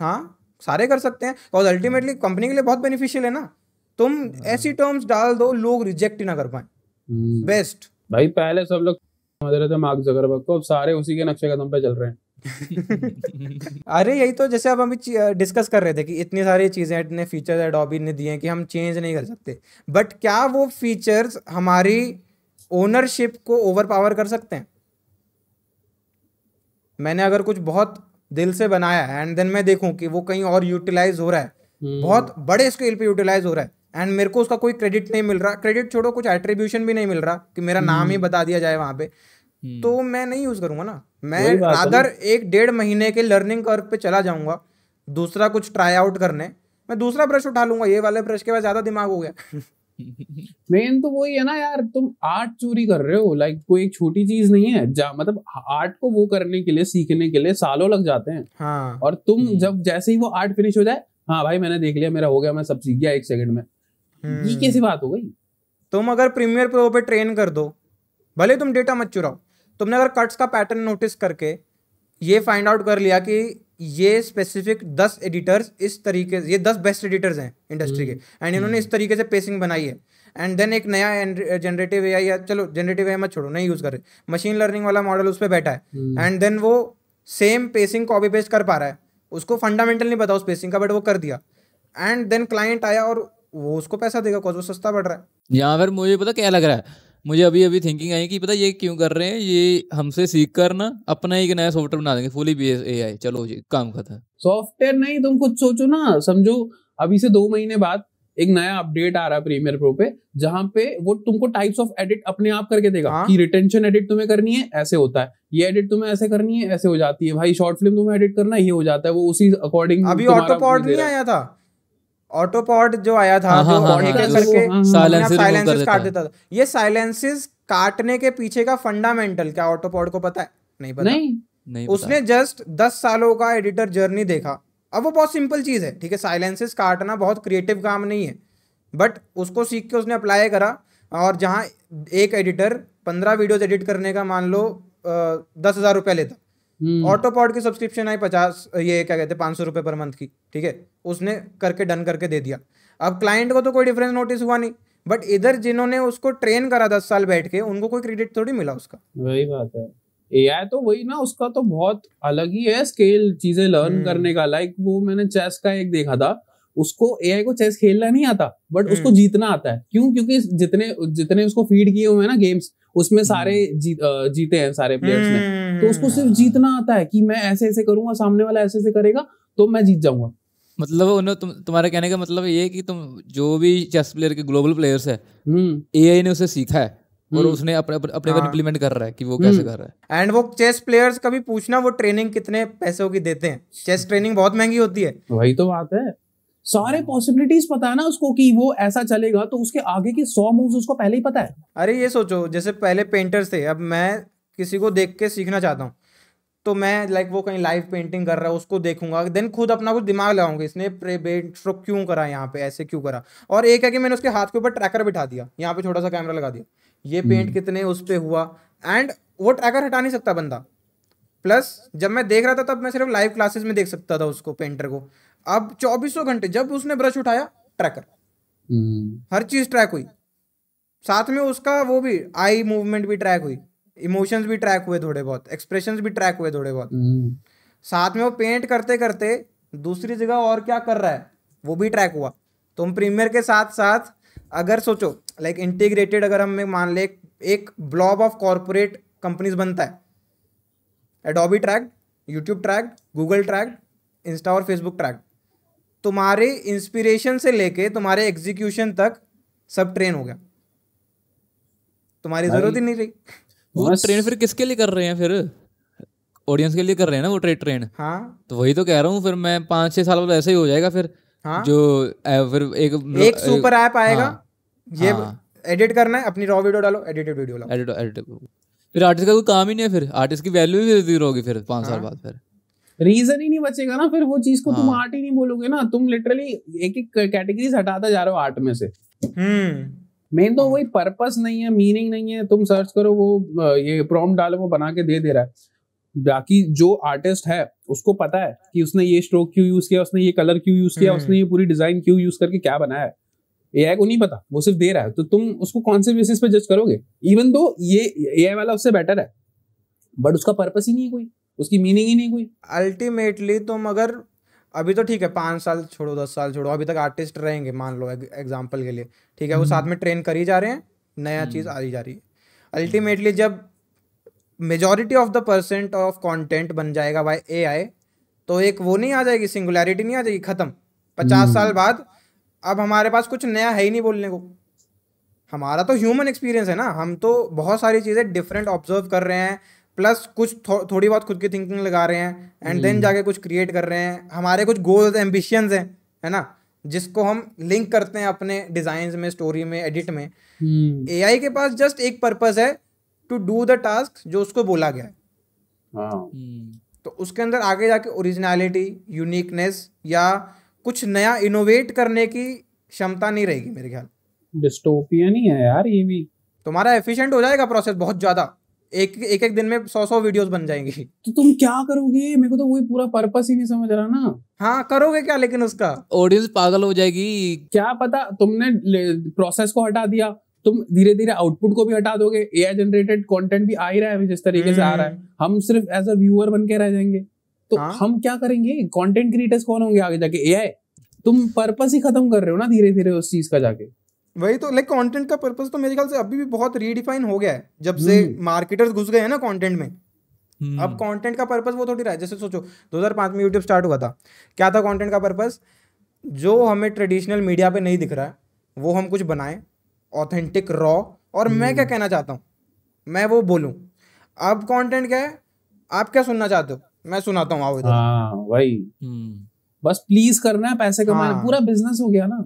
हाँ सारे कर सकते हैं बिकॉज अल्टीमेटली कंपनी के लिए बहुत बेनिफिशियल है ना तुम हम्म। ऐसी टर्म्स डाल दो लोग रिजेक्ट ना कर पाए बेस्ट हम्म। भाई पहले सब लोग समझ रहे थे मार्क जकरबर्ग को अब सारे उसी के नक्शे कदम पे चल रहे हैं [laughs] अरे यही तो जैसे अब हम डिस्कस कर रहे थे कि इतनी सारी चीज़ें इतने फीचर्स एडोबी ने दिए हैं कि हम चेंज नहीं कर सकते बट क्या वो फीचर्स हमारी ओनरशिप को ओवरपावर कर सकते हैं मैंने अगर कुछ बहुत दिल से बनाया है एंड देन मैं देखूं कि वो कहीं और यूटिलाइज हो रहा है हम्म। बहुत बड़े स्केल पे यूटिलाइज हो रहा है एंड मेरे को उसका कोई क्रेडिट नहीं मिल रहा क्रेडिट छोड़ो कुछ एट्रीब्यूशन भी नहीं मिल रहा कि मेरा नाम ही हम्म। बता दिया जाए वहां पे हम्म। तो मैं नहीं यूज करूंगा ना मैं अदर एक डेढ़ महीने के लर्निंग कर्व पे चला जाऊंगा दूसरा कुछ ट्राई आउट करने मैं दूसरा ब्रश उठा लूंगा ये वाले ब्रश के बाद ज्यादा दिमाग हो गया [laughs] मेन तो वही है ना यार तुम आर्ट चोरी कर रहे हो लाइक कोई एक छोटी चीज नहीं है जा मतलब आर्ट को वो करने के लिए सीखने के लिए सालों लग जाते हैं हाँ। और तुम हम्म। जब जैसे ही वो आर्ट फिनिश हो जाए हाँ भाई मैंने देख लिया मेरा हो गया मैं सब सीख गया एक सेकंड में ये हम्म। कैसी बात हो गई तुम अगर प्रीमियर प्रो पे ट्रेन कर दो भले तुम डेटा मत चुराओ तुमने अगर कट्स का पैटर्न नोटिस करके ये फाइंड आउट कर लिया कि ये स्पेसिफिक दस एडिटर्स इस तरीके से ये दस बेस्ट एडिटर्स हैं इंडस्ट्री के एंड हम्म। इन्होंने इस हम्म। तरीके से पेसिंग बनाई है एंड देन एक नया जनरेटिव ए या चलो जनरेटिव ए मत छोड़ो नहीं यूज़ कर रहे मशीन लर्निंग वाला मॉडल उस पर बैठा है एंड हम्म। देन वो सेम पेसिंग कॉपी पेस्ट कर पा रहा है उसको फंडामेंटल नहीं पता उस पेसिंग का बट वो कर दिया एंड देन क्लाइंट आया और वो उसको पैसा देगा कॉज वो सस्ता पड़ रहा है यहाँ पर मुझे पता क्या लग रहा है मुझे अभी अभी थिंकिंग आई कि पता ये क्यों कर रहे हैं ये हमसे सीख कर ना अपना एक नया सॉफ्टवेयर बना देंगे फुली बी ए आई चलो जी काम खत्म सॉफ्टवेयर नहीं तुम कुछ सोचो ना समझो अभी से दो महीने बाद एक नया अपडेट आ रहा है प्रीमियर प्रो पे जहां पे वो तुमको टाइप्स ऑफ एडिट अपने आप करके देगा हाँ? कि रिटेंशन एडिट तुम्हें करनी है ऐसे होता है ये एडिट तुम्हें ऐसे करनी है ऐसे हो जाती है भाई शॉर्ट फिल्म तुम्हें एडिट करना ये हो जाता है वो उसी अकॉर्डिंग अभी ऑटो पॉड नहीं आया था ऑटोपॉड जो आया था हाँ, जो हाँ, हाँ, हाँ करके साइलेंसेस हाँ, काट देता था ये साइलेंसेस काटने के पीछे का फंडामेंटल क्या ऑटोपॉड को पता है नहीं पता नहीं, नहीं पता। उसने जस्ट दस सालों का एडिटर जर्नी देखा अब वो बहुत सिंपल चीज है ठीक है साइलेंसेस काटना बहुत क्रिएटिव काम नहीं है बट उसको सीख के उसने अप्लाई करा और जहाँ एक एडिटर पंद्रह वीडियोज एडिट करने का मान लो दस हजार रुपया लेता ऑटोपॉड हम्म। की सब्सक्रिप्शन आई पचास ये क्या कहते हैं पांच सौ रुपए पर मंथ की ठीक है उसने करके डन करके दे दिया अब क्लाइंट को तो कोई डिफरेंस नोटिस हुआ नहीं बट इधर जिन्होंने उसको ट्रेन करा दस साल बैठ के उनको कोई क्रेडिट थोड़ी मिला उसका वही बात है एआई तो वही ना उसका तो बहुत अलग ही है स्केल चीजें लर्न हम्म। करने का लाइक वो मैंने चेस का एक देखा था उसको एआई को चेस खेलना नहीं आता बट हम्म। उसको जीतना आता है क्यों क्योंकि जितने जितने उसको फीड किए हुए हैं ना गेम्स उसमें सारे हम्म। जी, जीते हैं सारे प्लेयर्स ने तो उसको हम्म। सिर्फ जीतना आता है कि मैं ऐसे ऐसे करूंगा सामने वाला ऐसे ऐसे करेगा तो मैं जीत जाऊंगा मतलब उन्हें तुम तुम्हारा कहने का मतलब ये कि तुम जो भी चेस प्लेयर के ग्लोबल प्लेयर्स है ए आई ने उसे सीखा है और हम्म। उसने अपने अपने हाँ। इम्प्लीमेंट कर रहा है कि वो कैसे कर रहा है एंड वो चेस प्लेयर्स का भी पूछना वो ट्रेनिंग कितने पैसों की देते हैं चेस ट्रेनिंग बहुत महंगी होती है वही तो बात है सारे पॉसिबिलिटीज हम्म। पता है ना उसको कि वो ऐसा चलेगा तो उसके आगे के सौ मूव्स उसको पहले ही पता है अरे ये सोचो जैसे पहले पेंटर्स थे अब मैं किसी को देख के सीखना चाहता हूँ तो मैं लाइक वो कहीं लाइव पेंटिंग कर रहा है उसको देखूंगा देन खुद अपना कुछ दिमाग लगाऊंगा इसने पेंट स्ट्रोक क्यों करा यहाँ पे ऐसे क्यों करा और एक है कि मैंने उसके हाथ के ऊपर ट्रैकर बिठा दिया यहाँ पे छोटा सा कैमरा लगा दिया ये पेंट हम्म। कितने उस पर हुआ एंड वो ट्रैकर हटा नहीं सकता बंदा प्लस जब मैं देख रहा था तब मैं सिर्फ लाइव क्लासेस में देख सकता था उसको पेंटर को अब चौबीसों घंटे जब उसने ब्रश उठाया ट्रैकर हम्म। हर चीज ट्रैक हुई साथ में उसका वो भी आई मूवमेंट भी ट्रैक हुई इमोशंस भी ट्रैक हुए थोड़े बहुत एक्सप्रेशन भी ट्रैक हुए थोड़े बहुत हम्म। साथ में वो पेंट करते करते दूसरी जगह और क्या कर रहा है वो भी ट्रैक हुआ तुम तो प्रीमियर के साथ साथ अगर सोचो लाइक इंटीग्रेटेड अगर हमें मान ले एक ब्लॉब ऑफ कॉरपोरेट कंपनीज बनता है Adobe track YouTube track Google track Insta और फेसबुक ट्रैक तुम्हारे इंस्पिरेशन से लेके तुम्हारे एग्जीक्यूशन तक सब ट्रेन हो गया तुम्हारी जरूरत ही नहीं रही वो ट्रेन फिर किसके लिए कर रहे हैं फिर ऑडियंस के लिए कर रहे हैं ना वो ट्रेड ट्रेन हाँ तो वही तो कह रहा हूँ फिर मैं पांच छह साल बाद ऐसे ही हो जाएगा फिर हाँ? जो फिर एक मतलब एक सुपर ऐप हाँ। आएगा हाँ, ये हाँ, एडिट करना है अपनी रॉ वीडियो डालो एडिटेड वीडियो लाओ एडिट एडिट फिर आर्टिस्ट का कोई काम ही नहीं है फिर आर्टिस्ट की वैल्यू ही जीरो होगी फिर पांच हाँ? साल बाद फिर रीजन ही नहीं बचेगा ना फिर वो चीज को हाँ. तुम आर्ट ही नहीं बोलोगे ना तुम लिटरली एक एक कैटेगरी हटाते जा रहे हो आर्ट में से मेन हम्म। तो हाँ। वही पर्पस नहीं है मीनिंग नहीं है तुम सर्च करो वो ये प्रॉम डालो वो बना के दे दे रहा है बाकी जो आर्टिस्ट है उसको पता है कि उसने ये स्ट्रोक क्यों यूज किया उसने ये कलर क्यों यूज किया हम्म। उसने ये पूरी डिजाइन क्यों यूज करके क्या बनाया है ए आई को नहीं पता वो सिर्फ दे रहा है तो तुम उसको कौन से बेसिस पे जज करोगे इवन दो ये आई वाला उससे बेटर है बट उसका पर्पस ही नहीं है कोई उसकी मीनिंग ही नहीं कोई अल्टीमेटली तुम अगर अभी तो ठीक है पाँच साल छोड़ो दस साल छोड़ो अभी तक आर्टिस्ट रहेंगे मान लो एग्जाम्पल के लिए ठीक है वो हम्म। साथ में ट्रेन कर ही जा रहे हैं नया हम्म। चीज़ आ ही जा रही है अल्टीमेटली जब majority of the percent of content बन जाएगा बाई ए एआई तो एक वो नहीं आ जाएगी सिंगुलैरिटी नहीं आ जाएगी ख़त्म पचास हम्म। साल बाद अब हमारे पास कुछ नया है ही नहीं बोलने को हमारा तो ह्यूमन एक्सपीरियंस है ना हम तो बहुत सारी चीज़ें डिफरेंट ऑब्जर्व कर रहे हैं प्लस कुछ थो, थोड़ी बहुत खुद की थिंकिंग लगा रहे हैं एंड देन हम्म। जाके कुछ क्रिएट कर रहे हैं हमारे कुछ गोल्स एम्बिशंस हैं है ना जिसको हम लिंक करते हैं अपने डिजाइन में स्टोरी में एडिट में ए हम्म। आई के पास जस्ट एक पर्पज है टू डू द टास्क जो उसको बोला गया है हाँ। तो उसके अंदर आगे जाके ओरिजिनलिटी यूनिकनेस या कुछ नया इनोवेट करने की क्षमता नहीं रहेगी मेरे ख्याल डिस्टोपिया नहीं है यार ये भी तुम्हारा एफिशिएंट हो जाएगा प्रोसेस बहुत ज्यादा एक एक एक दिन में सौ सौ वीडियोस बन जाएंगे तो तुम क्या करोगे मेरे को तो वही पूरा पर्पस ही नहीं समझ रहा ना हाँ करोगे क्या लेकिन उसका ऑडियंस पागल हो जाएगी क्या पता तुमने प्रोसेस को हटा दिया तुम धीरे धीरे आउटपुट को भी हटा दोगे ए आई जनरेटेड कॉन्टेंट भी आ ही रहा है जिस तरीके से आ रहा है हम्म। हम सिर्फ एज अ व्यूअर बन के रह जाएंगे तो हाँ? हम क्या करेंगे कॉन्टेंट क्रिएटर्स कौन होंगे आगे जाके ए तुम पर्पस ही खत्म कर रहे हो ना धीरे धीरे उस चीज का जाके वही तो लाइक कंटेंट का पर्पस तो मेरे ख्याल से अभी भी बहुत रीडिफाइन हो गया है जब से मार्केटर्स हम्म। घुस गए हैं ना कंटेंट में हम्म। अब कंटेंट का पर्पस वो थोड़ी रहा जैसे सोचो 2005 में यूट्यूब स्टार्ट हुआ था क्या था कंटेंट का पर्पस जो हमें ट्रेडिशनल मीडिया पे नहीं दिख रहा है वो हम कुछ बनाएं ऑथेंटिक रॉ और मैं हम्म। क्या कहना चाहता हूँ मैं वो बोलूँ अब कॉन्टेंट क्या है आप क्या सुनना चाहते हो मैं सुनाता हूँ आओ इधर हाँ, वही बस प्लीज करना है पैसे कमाना हाँ। पूरा बिजनेस हो गया ना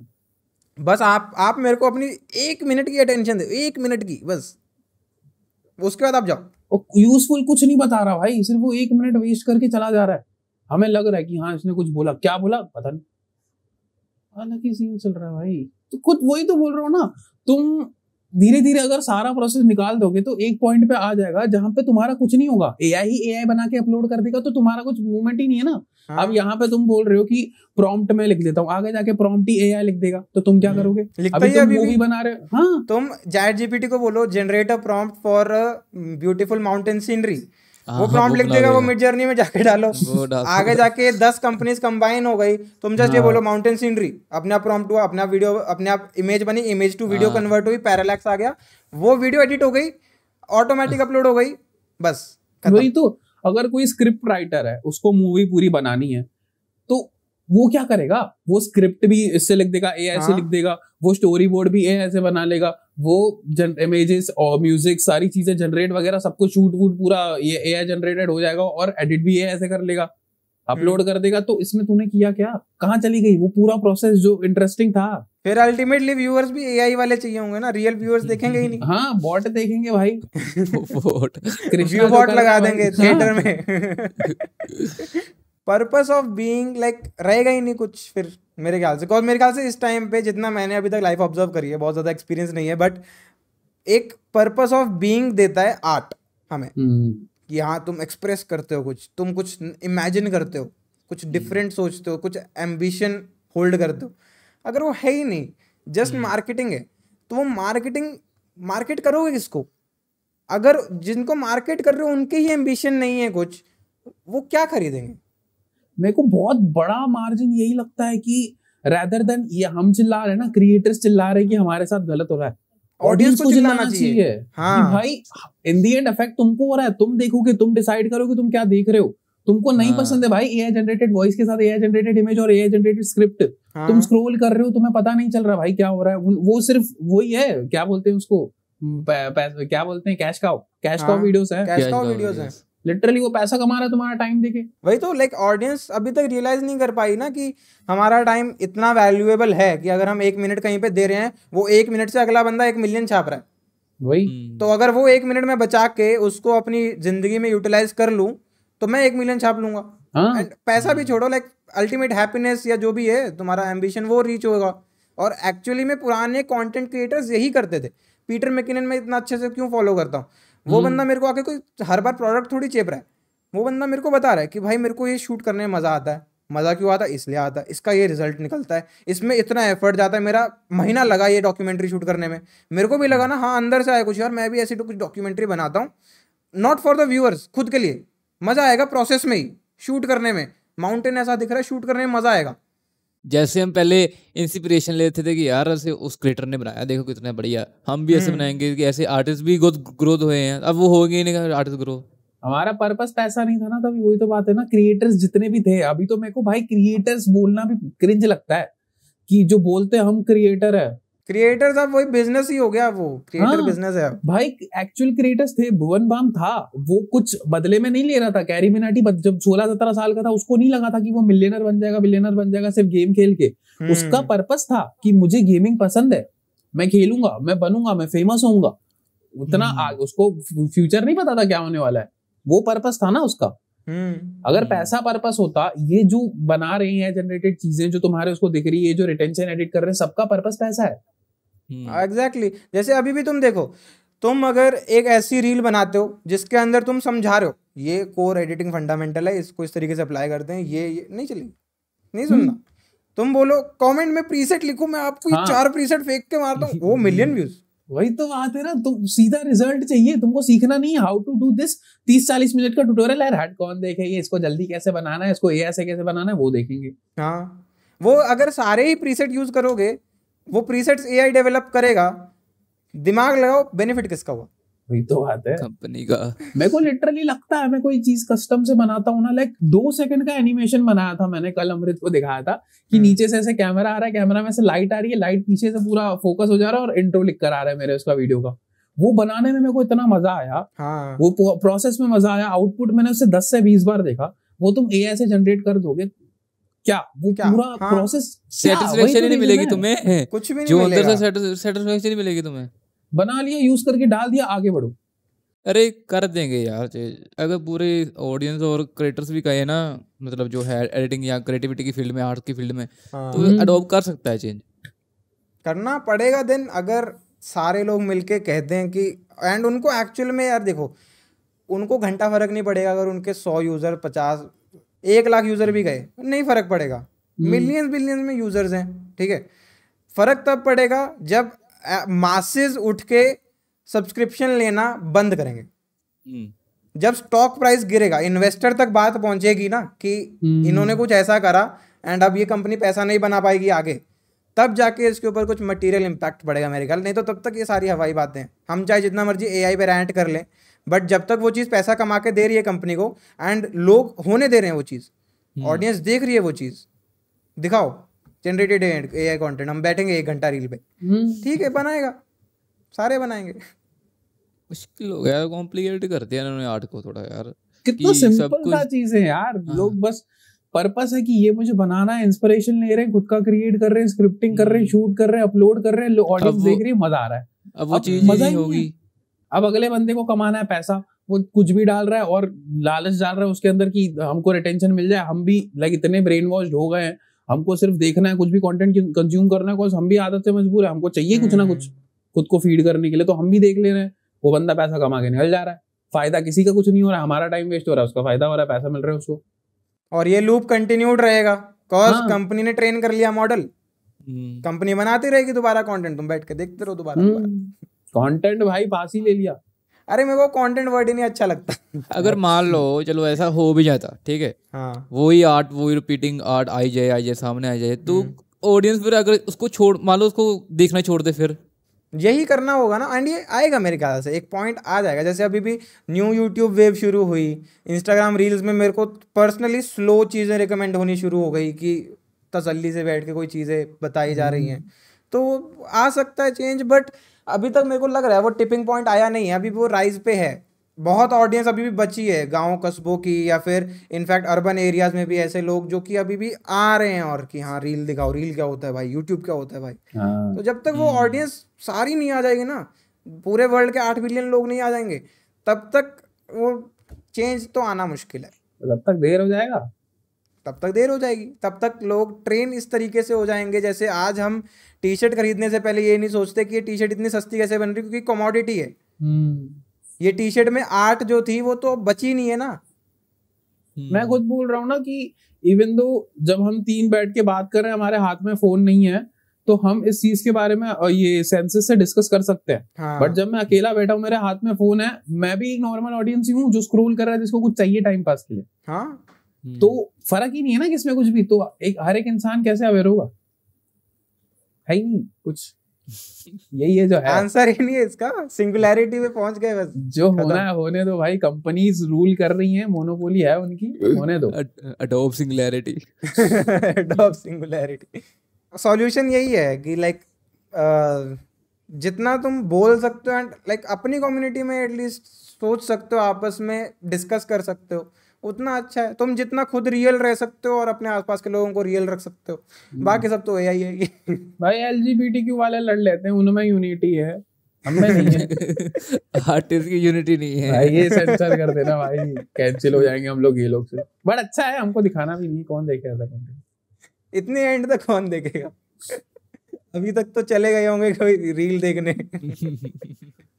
बस आप आप मेरे को अपनी एक मिनट की अटेंशन दे एक मिनट की बस उसके बाद आप जाओ यूजफुल कुछ नहीं बता रहा भाई सिर्फ वो एक मिनट वेस्ट करके चला जा रहा है हमें लग रहा है कि हाँ इसने कुछ बोला क्या बोला पता नहीं अलग ही सीन चल रहा है भाई तो खुद वही तो बोल रहा हो ना तुम धीरे धीरे अगर सारा प्रोसेस निकाल दोगे तो एक पॉइंट पे आ जाएगा जहां पे तुम्हारा कुछ नहीं होगा एआई ही एआई बना के अपलोड कर देगा तो तुम्हारा कुछ मूवमेंट ही नहीं है ना हाँ। अब यहाँ पे तुम बोल रहे हो कि प्रॉम्प्ट में लिख देता हूँ आगे जाके प्रॉम्प्ट ही एआई लिख देगा तो तुम क्या हम्म। करोगे अभी तुम अभी मूवी बना रहे हो हाँ तुम चैट जीपीटी को बोलो generate a prompt for beautiful mountain scenery हाँ, वो प्रॉम्प्ट हाँ, लिख देगा वो मिड जर्नी में जाके डालो [laughs] आगे जाके दस कंपनीज कंबाइन हो गई तुम जस्ट ये हाँ। बोलो माउंटेन सीनरी अपने आप प्रॉम्प्ट हुआ अपने आप वीडियो अपने आप इमेज बनी इमेज टू वीडियो कन्वर्ट हुई पैरालैक्स आ गया वो वीडियो एडिट हो गई ऑटोमेटिक अपलोड हो गई बस वही तो अगर कोई स्क्रिप्ट राइटर है उसको मूवी पूरी बनानी है तो वो क्या करेगा वो स्क्रिप्ट भी इससे लिख देगा ए आई से हाँ। लिख देगा वो स्टोरी बोर्ड भी ए से बना लेगा वो इमेजेस और म्यूजिक सारी चीजें जनरेट वगैरह सब कुछ शूट वूट पूरा ये ए जनरेटेड हो जाएगा और एडिट भी ए से कर लेगा अपलोड हम्म। कर देगा तो इसमें तूने किया क्या कहाँ चली गई वो पूरा प्रोसेस जो इंटरेस्टिंग था फिर अल्टीमेटली व्यूअर्स भी एआई वाले चाहिए होंगे ना रियल व्यूअर्स देखेंगे ही नहीं [laughs] हाँ बॉट देखेंगे भाई बॉट [laughs] बॉट तो लगा देंगे थिएटर हाँ। में [laughs] पर्पस ऑफ बीइंग लाइक रहेगा ही नहीं कुछ फिर मेरे ख्याल से मेरे ख्याल से इस टाइम पे जितना मैंने अभी तक लाइफ ऑब्जर्व करी है बहुत ज़्यादा एक्सपीरियंस नहीं है बट एक पर्पस ऑफ बीइंग देता है आर्ट हमें हम्म। कि हाँ तुम एक्सप्रेस करते हो कुछ तुम कुछ इमेजिन करते हो कुछ डिफरेंट हम्म। सोचते हो कुछ एम्बिशन होल्ड करते हो अगर वो है ही नहीं जस्ट हम्म। मार्केटिंग है तो वो मार्केटिंग मार्केट करोगे किसको अगर जिनको मार्केट कर रहे हो उनके ही एम्बिशन नहीं है कुछ वो क्या खरीदेंगे मेरे को बहुत बड़ा मार्जिन यही लगता है कि रेदर देन ये हम चिल्ला रहे ना क्रिएटर्स चिल्ला रहे कि हमारे साथ गलत हो रहा है ऑडियंस को चिल्लाना चाहिए हाँ। भाई इन दी एंड इफेक्ट तुमको हो रहा है तुम देखोगे तुम डिसाइड करोगे तुम क्या देख रहे हो तुमको नहीं हाँ। पसंद है भाई एआई जनरेटेड वॉइस के साथ एआई जनरेटेड इमेज और एआई जनरेटेड स्क्रिप्ट हाँ। तुम स्क्रॉल कर रहे हो तुम्हें पता नहीं चल रहा भाई क्या हो रहा है वो सिर्फ वही है क्या बोलते हैं उसको क्या बोलते हैं cash cow cash cow videos है कैश काउ वीडियोस है लिटरली वो पैसा कमा रहा है तुम्हारा टाइम देखे वही तो लाइक ऑडियंस अभी तक रियलाइज नहीं कर पाई ना कि हमारा टाइम इतना वैल्यूएबल है कि अगर हम एक मिनट कहीं पे दे रहे हैं वो एक मिनट से अगला बंदा एक मिलियन छाप रहा है वही हम्म। तो अगर वो एक मिनट में बचा के उसको अपनी जिंदगी में यूटिलाइज कर लू तो मैं एक मिलियन छाप लूंगा हाँ? पैसा भी हम्म। छोड़ो लाइक अल्टीमेट हैप्पीनेस या जो भी है तुम्हारा एम्बिशन वो रीच होगा और एक्चुअली में पुराने कंटेंट क्रिएटर्स यही करते थे पीटर मैकिनन में इतना अच्छे से क्यों फॉलो करता हूँ वो हम्म। बंदा मेरे को आके कोई हर बार प्रोडक्ट थोड़ी चेप रहा है वो बंदा मेरे को बता रहा है कि भाई मेरे को ये शूट करने में मज़ा आता है मज़ा क्यों आता है इसलिए आता है इसका ये रिजल्ट निकलता है इसमें इतना एफर्ट जाता है मेरा महीना लगा ये डॉक्यूमेंट्री शूट करने में मेरे को भी लगा ना हाँ अंदर से आया कुछ यार मैं भी ऐसी तो कुछ डॉक्यूमेंट्री बनाता हूँ नॉट फॉर द व्यूअर्स खुद के लिए मज़ा आएगा प्रोसेस में ही शूट करने में माउंटेन ऐसा दिख रहा है शूट करने में मज़ा आएगा जैसे हम पहले इंस्पिरेशन लेते थे कि यार ऐसे उस क्रिएटर ने बनाया देखो कितना बढ़िया हम भी ऐसे हम्म। बनाएंगे कि ऐसे आर्टिस्ट भी ग्रोथ हुए हैं अब वो हो गए नहीं आर्टिस्ट ग्रोथ हमारा पर्पस पैसा नहीं था ना तभी वही तो बात है ना क्रिएटर्स जितने भी थे अभी तो मेरे को भाई क्रिएटर्स बोलना भी क्रिंज लगता है कि जो बोलते हम क्रिएटर है क्रिएटर था वही बिजनेस ही हो गया वो क्रिएटर हाँ, बिजनेस है भाई एक्चुअल क्रिएटर्स थे भुवन बाम था वो कुछ बदले में नहीं ले रहा था कैरी मिनाटी जब सोलह सत्रह साल का था उसको नहीं लगा था कि वो मिलियनर बन जाएगा मिलियनर बन जाएगा सिर्फ गेम खेल के हम्म। उसका पर्पस था कि मुझे गेमिंग पसंद है मैं खेलूंगा मैं बनूंगा मैं फेमस होऊंगा उतना हम्म। आगे उसको फ्यूचर नहीं पता था क्या होने वाला है वो पर्पस था ना उसका हम्म। अगर पैसा पर्पस होता ये जो बना रही है जनरेटेड चीजें जो तुम्हारे उसको दिख रही है जो रिटेंशन एडिट कर रहे हैं सबका पर्पस पैसा है एग्जैक्टली हम्म। हाँ, exactly. जैसे अभी भी तुम देखो तुम अगर एक ऐसी रील बनाते हो जिसके अंदर तुम समझा रहे हो ये कोर एडिटिंग फंडामेंटल है इसको इस तरीके से अप्लाई करते हैं ये, ये नहीं चलेगी नहीं सुनना हम्म। तुम बोलो कमेंट में प्रीसेट लिखो मैं आपको हाँ। चार प्रीसेट फेंक के मारता हूँ वो मिलियन व्यूज [laughs] वही तो बात है ना तुम सीधा रिजल्ट चाहिए तुमको सीखना नहीं हाउ टू डू दिस तीस चालीस मिनट का ट्यूटोरियल है हट कौन देखेगी इसको जल्दी कैसे बनाना है इसको ए ऐसे कैसे बनाना है वो देखेंगे हाँ वो अगर सारे ही प्रीसेट यूज करोगे वो प्रीसेट्स एआई डेवलप करेगा दिमाग लगाओ बेनिफिट किसका हुआ वही तो बात है कंपनी का मेरे को लिटरली लगता है मैं कोई चीज कस्टम से बनाता हूँ ना लाइक दो सेकंड का एनिमेशन बनाया था मैंने कल अमृत को दिखाया था कि हम्म। नीचे से ऐसे कैमरा आ रहा है कैमरा में से लाइट आ रही है लाइट पीछे से पूरा फोकस हो जा रहा है और इंट्रो लिख कर आ रहा है मेरे उसका वीडियो का वो बनाने में मेरे को इतना मजा आया हाँ। वो प्रोसेस में मजा आया आउटपुट मैंने उसे दस से बीस बार देखा वो तुम ए से जनरेट कर दोगे क्या वो क्या? पूरा हाँ। प्रोसेस सेटिस्फेक्शन ही नहीं मिलेगी तुम्हें [laughs] कुछ भी नहीं मिलेगा जो अंदर से सेटिस्फेक्शन ही मिलेगी तुम्हें बना लिया यूज करके डाल दिया आगे बढ़ो अरे कर देंगे यार अगर पूरे ऑडियंस और क्रिएटर्स भी कहे ना मतलब जो है एडिटिंग या क्रिएटिविटी की फील्ड में आर्ट की फील्ड में हाँ। तो अडोप्ट कर सकता है चेंज करना पड़ेगा देन अगर सारे लोग मिलके कहते हैं कि एंड उनको एक्चुअल में यार देखो उनको घंटा फर्क नहीं पड़ेगा अगर उनके सौ यूज़र पचास एक लाख यूज़र भी गए हम्म। नहीं फ़र्क पड़ेगा मिलियंस हम्म। बिलियंस में यूज़र्स हैं ठीक है फ़र्क तब पड़ेगा जब मासेज उठ के सब्सक्रिप्शन लेना बंद करेंगे हम्म। जब स्टॉक प्राइस गिरेगा इन्वेस्टर तक बात पहुंचेगी ना कि इन्होंने कुछ ऐसा करा एंड अब ये कंपनी पैसा नहीं बना पाएगी आगे तब जाके इसके ऊपर कुछ मटेरियल इम्पैक्ट पड़ेगा मेरे ख्याल नहीं तो तब तक ये सारी हवाई बातें हम चाहे जितना मर्जी ए पे रैंट कर लें बट जब तक वो चीज़ पैसा कमा के दे रही है कंपनी को एंड लोग होने दे रहे हैं वो चीज़ ऑडियंस हम्म। देख रही है वो चीज़ दिखाओ जनरेटेड ए आई कॉन्टेंट हम बैठेंगे एक घंटा रील पे हम्म। ठीक है बनाएगा सारे बनाएंगे मुश्किल हो गया कॉम्प्लिकेट कर दिया आर्ट को थोड़ा यार कितना सिंपल सा चीज है यार हाँ। लोग बस पर्पस है कि ये मुझे बनाना है इंस्पिरेशन ले रहे हैं खुद का क्रिएट कर रहे हैं स्क्रिप्टिंग कर रहे हैं शूट हम्म। कर रहे हैं अपलोड कर रहे हैं ऑडियंस देख रही है मजा आ रहा है अब वो चीज मजा ही होगी अब अगले बंदे को कमाना है पैसा वो कुछ भी डाल रहा है और लालच डाल रहा है उसके अंदर कि हमको रिटेंशन मिल जाए हम भी लाइक इतने ब्रेन वॉश हो गए हैं हमको सिर्फ देखना है कुछ भी कंटेंट कंज्यूम करना है हम भी आदत से मजबूर है हमको चाहिए कुछ ना हम्म। कुछ खुद को फीड करने के लिए तो हम भी देख ले रहे हैं वो बंदा पैसा कमा के निकल जा रहा है फायदा किसी का कुछ नहीं हो रहा हमारा टाइम वेस्ट हो रहा है उसका फायदा हो रहा है पैसा मिल रहा है उसको और ये लूप कंटिन्यूड रहेगा कॉज कंपनी हाँ। ने ट्रेन कर लिया मॉडल हम्म। कंपनी बनाती रहेगी दोबारा कंटेंट तुम बैठ के देखते रहो दोबारा हम्म। कंटेंट भाई पास ही ले लिया अरे मेरे को कंटेंट वर्ड ही नहीं अच्छा लगता अगर मान लो चलो ऐसा हो भी जाता ठीक है हाँ। वही आर्ट वही रिपीटिंग आर्ट आई जाए आई जाए सामने आ जाए तो ऑडियंस हम्म। फिर अगर उसको छोड़ मान लो उसको देखना छोड़ दे फिर यही करना होगा ना एंड ये आएगा मेरे ख्याल से एक पॉइंट आ जाएगा जैसे अभी भी न्यू यूट्यूब वेब शुरू हुई इंस्टाग्राम रील्स में मेरे को पर्सनली स्लो चीज़ें रिकमेंड होनी शुरू हो गई कि तसल्ली से बैठ के कोई चीज़ें बताई जा रही हैं हम्म। तो आ सकता है चेंज बट अभी तक मेरे को लग रहा है वो टिपिंग पॉइंट आया नहीं है अभी वो राइज पे है बहुत ऑडियंस अभी भी बची है गाँव कस्बों की या फिर इनफैक्ट अर्बन एरियाज में भी ऐसे लोग जो कि अभी भी आ रहे हैं और कि हाँ रील दिखाओ रील क्या होता है भाई यूट्यूब क्या होता है भाई हाँ। तो जब तक वो ऑडियंस हम्म। सारी नहीं आ जाएगी ना पूरे वर्ल्ड के आठ बिलियन लोग नहीं आ जाएंगे तब तक वो चेंज तो आना मुश्किल है तब तक देर हो जाएगा तब तक देर हो जाएगी तब तक लोग ट्रेन इस तरीके से हो जाएंगे जैसे आज हम टी शर्ट खरीदने से पहले ये नहीं सोचते कि ये टी शर्ट इतनी सस्ती कैसे बन रही क्योंकि कमोडिटी है हम्म। ये टी शर्ट में आर्ट जो थी वो तो बची नहीं है ना हम्म। मैं खुद बोल रहा हूँ ना कि इवन दो जब हम तीन बैठ के बात कर रहे हैं हमारे हाथ में फोन नहीं है तो हम इस चीज के बारे में ये सेंसेस से डिस्कस कर सकते हैं हाँ। बट जब मैं अकेला बैठा हूँ मेरे हाथ में फोन है मैं भी एक नॉर्मल ऑडियंस ही हूँ जो स्क्रोल कर रहा है जिसको कुछ चाहिए टाइम पास के लिए हाँ तो हम्म। फर्क ही नहीं है ना किसमें कुछ भी तो एक हर एक इंसान कैसे अवेयर होगा है ही नहीं कुछ यही है जो है आंसर ही नहीं है इसका सिंगुलैरिटी पे पहुंच गए बस जो होना है होने दो भाई कंपनीज रूल कर रही हैं मोनोपोली है उनकी होने दो adopt singularity adopt singularity solution यही है कि लाइक जितना तुम बोल सकते हो एंड लाइक अपनी कम्युनिटी में एटलीस्ट सोच सकते हो आपस में डिस्कस कर सकते हो उतना अच्छा है तुम जितना खुद रियल रह सकते हो और अपने आसपास के लोगों को रियल रख सकते हो बाकी सब तो ए आई है भाई एल वाले लड़ लेते हैं उनमें यूनिटी है हमें नहीं है आर्टिस्ट की यूनिटी नहीं है भाई ये सेंसर कर देना भाई कैंसिल हो जाएंगे हम लोग ये लोग से बट अच्छा है हमको दिखाना भी नहीं कौन देखेगा इतने एंड तक कौन देखेगा अभी तक तो चले गए होंगे रील देखने [laughs]